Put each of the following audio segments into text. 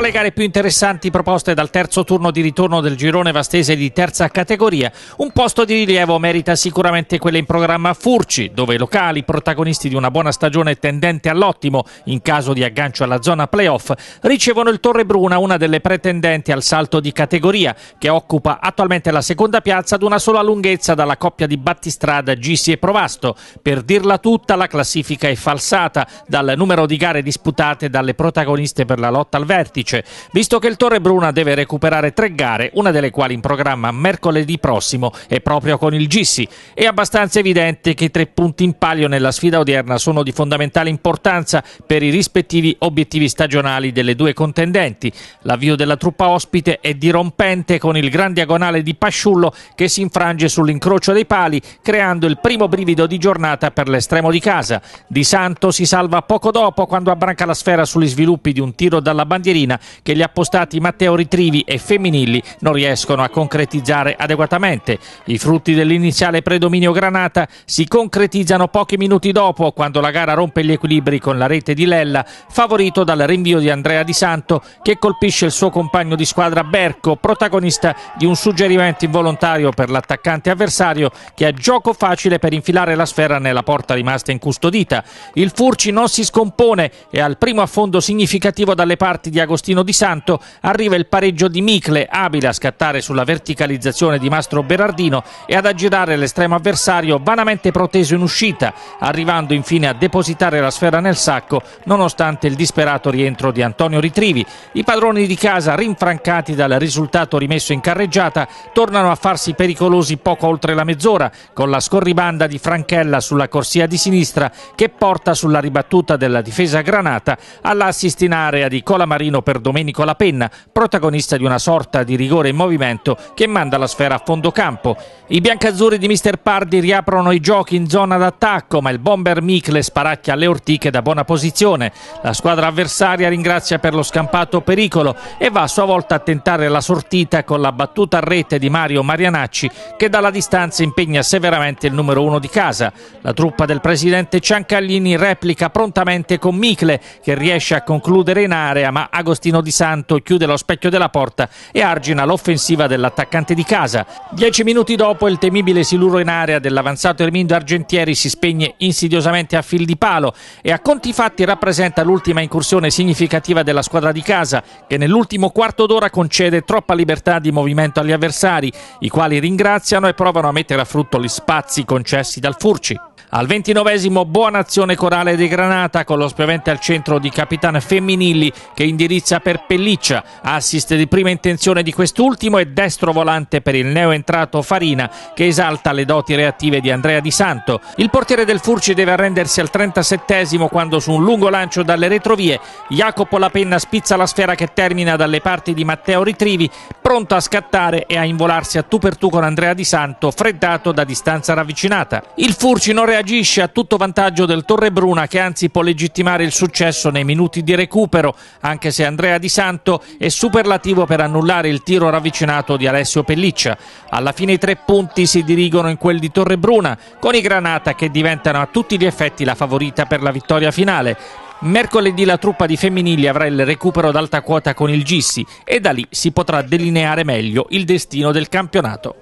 le gare più interessanti proposte dal terzo turno di ritorno del girone vastese di terza categoria, un posto di rilievo merita sicuramente quella in programma a Furci, dove i locali, protagonisti di una buona stagione tendente all'ottimo in caso di aggancio alla zona playoff, ricevono il Torre Bruna, una delle pretendenti al salto di categoria, che occupa attualmente la seconda piazza ad una sola lunghezza dalla coppia di battistrada Gisi e Provasto. Per dirla tutta, la classifica è falsata dal numero di gare disputate dalle protagoniste per la lotta al vertice vice, visto che il Torre Bruna deve recuperare tre gare, una delle quali in programma mercoledì prossimo è proprio con il Gissi. È abbastanza evidente che i tre punti in palio nella sfida odierna sono di fondamentale importanza per i rispettivi obiettivi stagionali delle due contendenti. L'avvio della truppa ospite è dirompente con il gran diagonale di Pasciullo che si infrange sull'incrocio dei pali, creando il primo brivido di giornata per l'estremo di casa. Di Santo si salva poco dopo quando abbranca la sfera sugli sviluppi di un tiro dalla bandierina che gli appostati Matteo Ritrivi e Femminilli non riescono a concretizzare adeguatamente. I frutti dell'iniziale predominio Granata si concretizzano pochi minuti dopo quando la gara rompe gli equilibri con la rete di Lella, favorito dal rinvio di Andrea Di Santo che colpisce il suo compagno di squadra Berco, protagonista di un suggerimento involontario per l'attaccante avversario che ha gioco facile per infilare la sfera nella porta rimasta incustodita. Il Furci non si scompone e al primo affondo significativo dalle parti di Agostino Celestino Di Santo arriva il pareggio di Micle, abile a scattare sulla verticalizzazione di Mastro Berardino e ad aggirare l'estremo avversario vanamente proteso in uscita, arrivando infine a depositare la sfera nel sacco nonostante il disperato rientro di Antonio Ritrivi. I padroni di casa, rinfrancati dal risultato rimesso in carreggiata, tornano a farsi pericolosi poco oltre la mezz'ora con la scorribanda di Franchella sulla corsia di sinistra che porta sulla ribattuta della difesa granata all'assist in area di Colamarino per Domenico Lapenna, protagonista di una sorta di rigore in movimento che manda la sfera a fondo campo. I biancazzurri di Mr. Pardi riaprono i giochi in zona d'attacco, ma il bomber Micle sparacchia le ortiche da buona posizione. La squadra avversaria ringrazia per lo scampato pericolo e va a sua volta a tentare la sortita con la battuta a rete di Mario Marianacci che dalla distanza impegna severamente il numero uno di casa. La truppa del presidente Ciancallini replica prontamente con Micle che riesce a concludere in area ma Agostino Agostino Di Santo chiude lo specchio della porta e argina l'offensiva dell'attaccante di casa. Dieci minuti dopo il temibile siluro in area dell'avanzato Ermindo Argentieri si spegne insidiosamente a fil di palo e a conti fatti rappresenta l'ultima incursione significativa della squadra di casa che nell'ultimo quarto d'ora concede troppa libertà di movimento agli avversari, i quali ringraziano e provano a mettere a frutto gli spazi concessi dal Furci. Al ventinovesimo buona azione corale di Granata con lo spiovente al centro di Capitan Femminilli che indirizza per Pelliccia, assist di prima intenzione di quest'ultimo e destro volante per il neoentrato Farina che esalta le doti reattive di Andrea Di Santo. Il portiere del Furci deve arrendersi al 37 quando su un lungo lancio dalle retrovie Jacopo Lapenna spizza la sfera che termina dalle parti di Matteo Ritrivi, pronto a scattare e a involarsi a tu per tu con Andrea Di Santo, freddato da distanza ravvicinata. Il Furci non reagisce agisce a tutto vantaggio del Torre Bruna che anzi può legittimare il successo nei minuti di recupero, anche se Andrea Di Santo è superlativo per annullare il tiro ravvicinato di Alessio Pelliccia. Alla fine i tre punti si dirigono in quel di Torre Bruna con i Granata che diventano a tutti gli effetti la favorita per la vittoria finale. Mercoledì la truppa di femminili avrà il recupero d'alta quota con il Gissi e da lì si potrà delineare meglio il destino del campionato.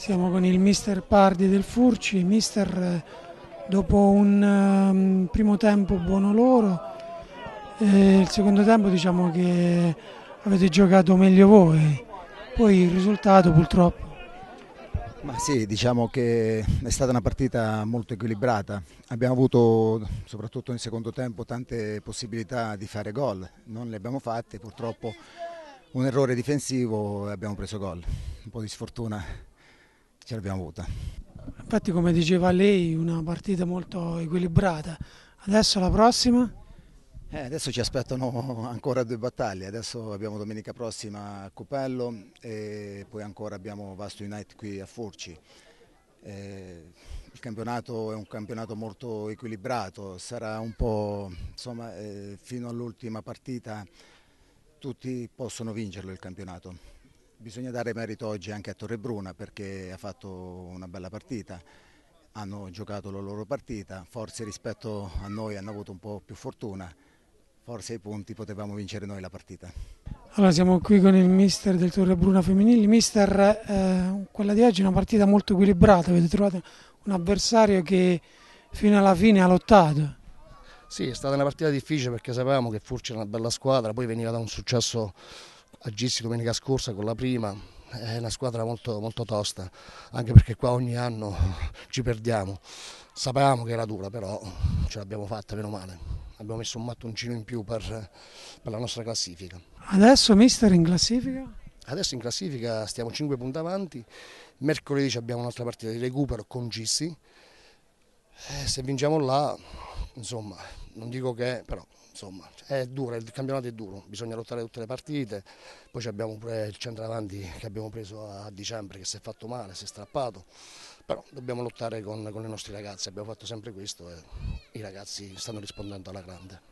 Siamo con il mister Pardi del Furci, mister eh, dopo un ehm, primo tempo buono loro, eh, il secondo tempo diciamo che avete giocato meglio voi, poi il risultato purtroppo. Ma sì, diciamo che è stata una partita molto equilibrata, abbiamo avuto soprattutto nel secondo tempo tante possibilità di fare gol, non le abbiamo fatte, purtroppo un errore difensivo e abbiamo preso gol, un po' di sfortuna ce l'abbiamo avuta. Infatti come diceva lei una partita molto equilibrata, adesso la prossima? Eh, adesso ci aspettano ancora due battaglie, adesso abbiamo domenica prossima a Cupello e poi ancora abbiamo Vasto United qui a Forci. Eh, il campionato è un campionato molto equilibrato, sarà un po' insomma eh, fino all'ultima partita tutti possono vincerlo il campionato. Bisogna dare merito oggi anche a Torre Bruna perché ha fatto una bella partita, hanno giocato la loro partita, forse rispetto a noi hanno avuto un po' più fortuna, forse ai punti potevamo vincere noi la partita. Allora siamo qui con il mister del Torre Bruna femminile, mister eh, quella di oggi è una partita molto equilibrata, avete trovato un avversario che fino alla fine ha lottato. Sì, è stata una partita difficile perché sapevamo che Furci era una bella squadra, poi veniva da un successo agissi domenica scorsa con la prima, è una squadra molto, molto tosta, anche perché qua ogni anno ci perdiamo. Sapevamo che era dura, però ce l'abbiamo fatta, meno male. Abbiamo messo un mattoncino in più per, per la nostra classifica. Adesso mister in classifica? Adesso in classifica stiamo 5 punti avanti, mercoledì abbiamo un'altra partita di recupero con Gissi, eh, se vinciamo là, insomma, non dico che, però insomma è dura, il campionato è duro, bisogna lottare tutte le partite, poi abbiamo pure il centravanti che abbiamo preso a dicembre che si è fatto male, si è strappato, però dobbiamo lottare con, con i nostri ragazzi, abbiamo fatto sempre questo e i ragazzi stanno rispondendo alla grande.